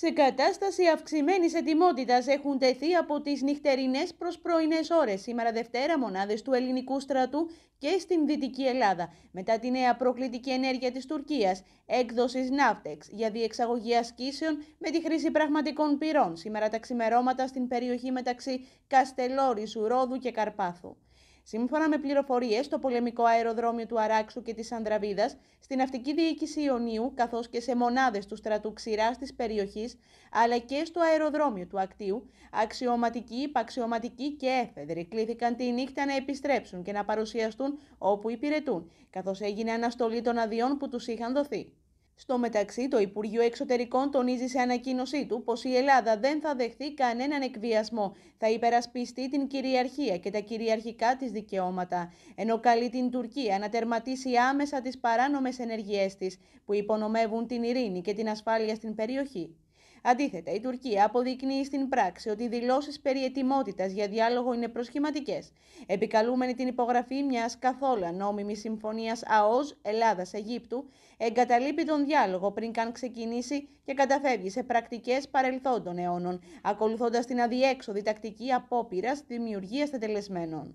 σε κατάσταση αυξημένης ετοιμότητας έχουν τεθεί από τις νυχτερινές προς πρωινές ώρες σήμερα Δευτέρα μονάδες του ελληνικού στρατού και στην Δυτική Ελλάδα μετά τη νέα προκλητική ενέργεια της Τουρκίας έκδοσης ναύτεξ για διεξαγωγή ασκήσεων με τη χρήση πραγματικών πυρών σήμερα τα ξημερώματα στην περιοχή μεταξύ Καστελόρης, Ρόδου και Καρπάθου. Σύμφωνα με πληροφορίες, το πολεμικό αεροδρόμιο του Αράξου και της Ανδραβίδας, στην ναυτική διοίκηση Ιωνίου, καθώς και σε μονάδες του στρατού ξηρά τη περιοχής, αλλά και στο αεροδρόμιο του Ακτίου, αξιωματικοί, υπαξιωματικοί και έφεδροι κλήθηκαν τη νύχτα να επιστρέψουν και να παρουσιαστούν όπου υπηρετούν, καθώς έγινε αναστολή των αδειών που τους είχαν δοθεί. Στο μεταξύ, το Υπουργείο Εξωτερικών τονίζει σε ανακοίνωσή του πως η Ελλάδα δεν θα δεχθεί κανέναν εκβιασμό, θα υπερασπιστεί την κυριαρχία και τα κυριαρχικά της δικαιώματα, ενώ καλεί την Τουρκία να τερματίσει άμεσα τις παράνομες ενεργειές της που υπονομεύουν την ειρήνη και την ασφάλεια στην περιοχή. Αντίθετα, η Τουρκία αποδεικνύει στην πράξη ότι οι δηλώσεις περί ετοιμότητας για διάλογο είναι προσχηματικές, επικαλούμενη την υπογραφή μιας καθόλου ανώμημη συμφωνία ΑΟΣ Ελλάδα-Αιγύπτου, εγκαταλείπει τον διάλογο πριν καν ξεκινήσει και καταφεύγει σε πρακτικές παρελθόντων αιώνων, ακολουθώντας την αδιέξοδη τακτική απόπειρας δημιουργίας τελεσμένων.